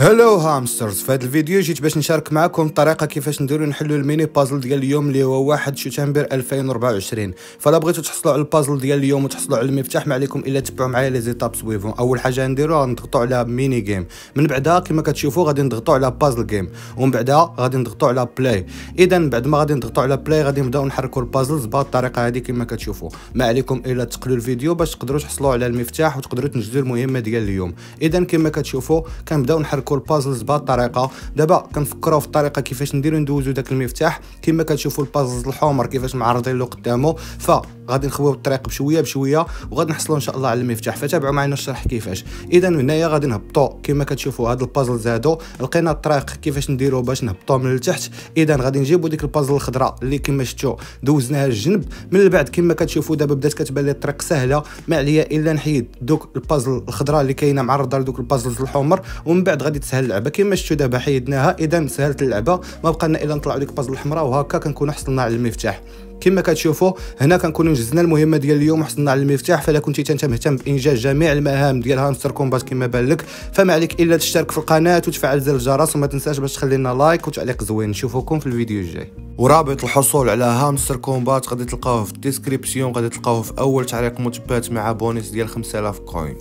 هلو هامسترز في هذا الفيديو جيت باش نشارك معكم الطريقه كيفاش نديرو نحلو الميني بازل ديال اليوم اللي هو 1 شتنبر 2024 فلا بغيتو تحصلوا على البازل ديال اليوم وتحصلوا على المفتاح ما عليكم الا تبعوا معايا لي زيتاب سويفون اول حاجه غنديرو غنضغطوا على ميني جيم من بعدها كما كتشوفوا غادي نضغطوا على بازل جيم ومن بعدها غادي نضغطوا على بلاي اذا بعد ما غادي نضغطوا على بلاي غادي نبداو نحركوا البازلز بهذه الطريقه هذه كما كتشوفوا ما عليكم الا تقلوا الفيديو باش تقدروا تحصلوا على المفتاح وتقدروا تنجزوا المهمه ديال اليوم اذا كما كتشوفوا كنبداو نحركوا نحكوا البازلز بهذه الطريقه دابا كنفكروا في الطريقه كيفاش نديرو ندوزو داك المفتاح كما كتشوفوا البازلز الحمر كيفاش معرضين له قدامه فغادي نخويو الطريق بشويه بشويه وغادي نحصلوا ان شاء الله على المفتاح فتابعوا معنا الشرح كيفاش اذا هنايا غادي نهبطوا كما كتشوفوا هاد البازلز هادو لقينا الطريق كيفاش نديروا باش نهبطوا من التحت اذا غادي نجيبوا ديك البازل الخضراء اللي كما شفتوا دوزناها الجنب من بعد كما كتشوفوا دابا بدات كتبان لي الطريق سهله ما عليا الا نحيد دوك البازل الخضراء اللي كاينه معرضه لدوك البازلز الحمر ومن بعد غادي غادي تسهل اللعبه كما شفتوا دابا حيدناها اذا سهلت اللعبه ما بقى لنا الا نطلعوا ديك البازل الحمراء وهكا كنكونوا حصلنا على المفتاح كما كتشوفوا هنا كنكونوا نجزنا المهمه ديال اليوم وحصلنا على المفتاح فلا كنتي انت مهتم بانجاز جميع المهام ديال هامستر كومبات كما بان لك فما عليك الا تشترك في القناه وتفعل زر الجرس وما تنساش باش تخلي لنا لايك وتعليق زوين نشوفكم في الفيديو الجاي ورابط الحصول على هامستر كومبات غادي تلقاوه في الديسكريبسيون غادي تلقاوه في اول تعليق مثبت مع بونيس ديال 5000 كوين